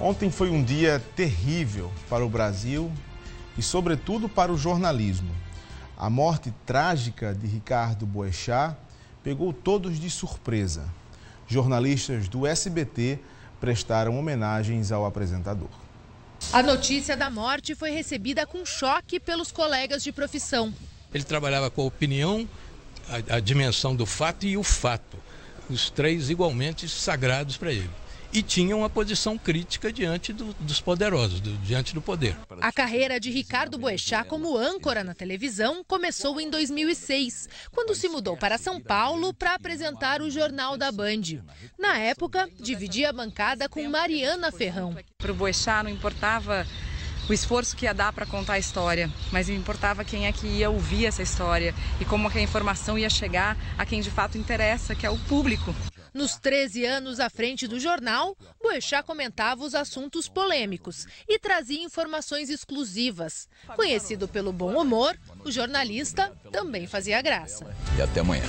Ontem foi um dia terrível para o Brasil e, sobretudo, para o jornalismo. A morte trágica de Ricardo Boechat pegou todos de surpresa. Jornalistas do SBT prestaram homenagens ao apresentador. A notícia da morte foi recebida com choque pelos colegas de profissão. Ele trabalhava com a opinião, a, a dimensão do fato e o fato, os três igualmente sagrados para ele e tinha uma posição crítica diante do, dos poderosos, do, diante do poder. A carreira de Ricardo Boechat como âncora na televisão começou em 2006, quando se mudou para São Paulo para apresentar o Jornal da Band. Na época, dividia a bancada com Mariana Ferrão. Para o Boechat não importava o esforço que ia dar para contar a história, mas importava quem é que ia ouvir essa história e como a informação ia chegar a quem de fato interessa, que é o público. Nos 13 anos à frente do jornal, Boechat comentava os assuntos polêmicos e trazia informações exclusivas. Conhecido pelo bom humor, o jornalista também fazia graça. E até amanhã.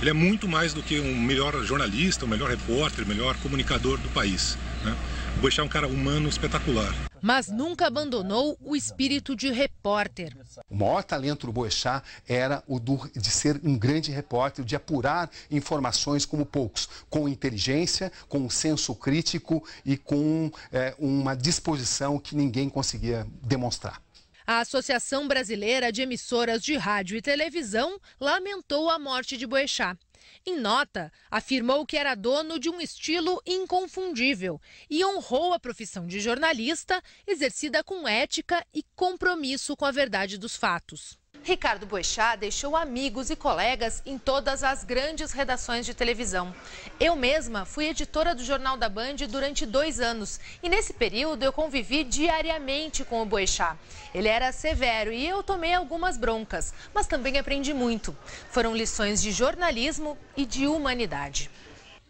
Ele é muito mais do que um melhor jornalista, o um melhor repórter, o um melhor comunicador do país. Né? Boechat é um cara humano espetacular mas nunca abandonou o espírito de repórter. O maior talento do Boechat era o do, de ser um grande repórter, de apurar informações como poucos, com inteligência, com um senso crítico e com é, uma disposição que ninguém conseguia demonstrar. A Associação Brasileira de Emissoras de Rádio e Televisão lamentou a morte de Boechat. Em nota, afirmou que era dono de um estilo inconfundível e honrou a profissão de jornalista, exercida com ética e compromisso com a verdade dos fatos. Ricardo Boechat deixou amigos e colegas em todas as grandes redações de televisão. Eu mesma fui editora do Jornal da Band durante dois anos e nesse período eu convivi diariamente com o Boechat. Ele era severo e eu tomei algumas broncas, mas também aprendi muito. Foram lições de jornalismo e de humanidade.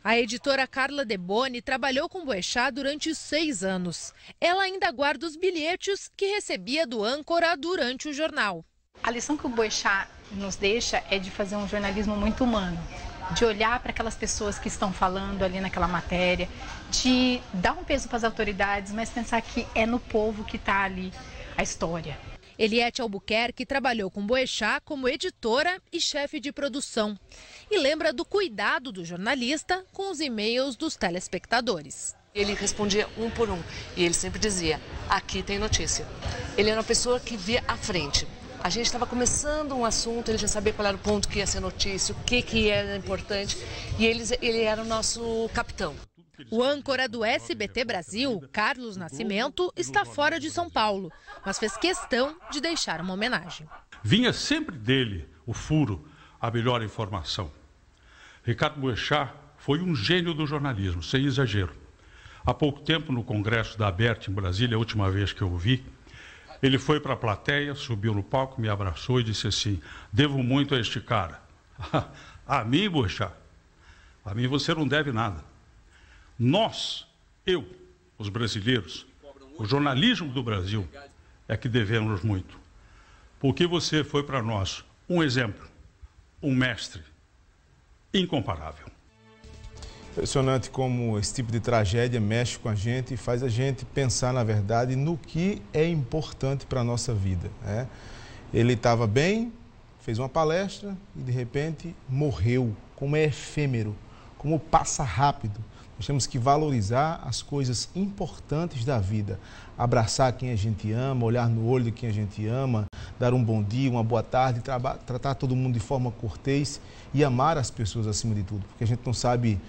A editora Carla Deboni trabalhou com Boechat durante seis anos. Ela ainda guarda os bilhetes que recebia do âncora durante o jornal. A lição que o Boechat nos deixa é de fazer um jornalismo muito humano, de olhar para aquelas pessoas que estão falando ali naquela matéria, de dar um peso para as autoridades, mas pensar que é no povo que está ali a história. Eliette Albuquerque trabalhou com Boechat como editora e chefe de produção e lembra do cuidado do jornalista com os e-mails dos telespectadores. Ele respondia um por um e ele sempre dizia: aqui tem notícia. Ele era uma pessoa que via à frente. A gente estava começando um assunto, ele já sabia qual era o ponto que ia ser notícia, o que, que era importante, e ele era o nosso capitão. O âncora do SBT Brasil, Carlos Nascimento, está fora de São Paulo, mas fez questão de deixar uma homenagem. Vinha sempre dele o furo, a melhor informação. Ricardo Boechat foi um gênio do jornalismo, sem exagero. Há pouco tempo, no congresso da Aberte em Brasília, a última vez que eu o vi, ele foi para a plateia, subiu no palco, me abraçou e disse assim: Devo muito a este cara. a mim, Bochá? A mim você não deve nada. Nós, eu, os brasileiros, o jornalismo do Brasil, é que devemos muito. Porque você foi para nós um exemplo, um mestre incomparável. Impressionante como esse tipo de tragédia mexe com a gente e faz a gente pensar, na verdade, no que é importante para a nossa vida. Né? Ele estava bem, fez uma palestra e, de repente, morreu. Como é efêmero, como passa rápido. Nós temos que valorizar as coisas importantes da vida. Abraçar quem a gente ama, olhar no olho de quem a gente ama, dar um bom dia, uma boa tarde, tratar todo mundo de forma cortês e amar as pessoas acima de tudo, porque a gente não sabe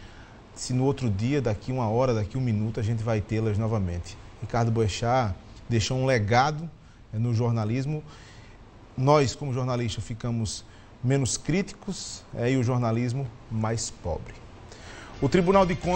se no outro dia, daqui uma hora, daqui um minuto, a gente vai tê-las novamente. Ricardo Boechat deixou um legado eh, no jornalismo. Nós, como jornalistas, ficamos menos críticos eh, e o jornalismo mais pobre. O Tribunal de Contas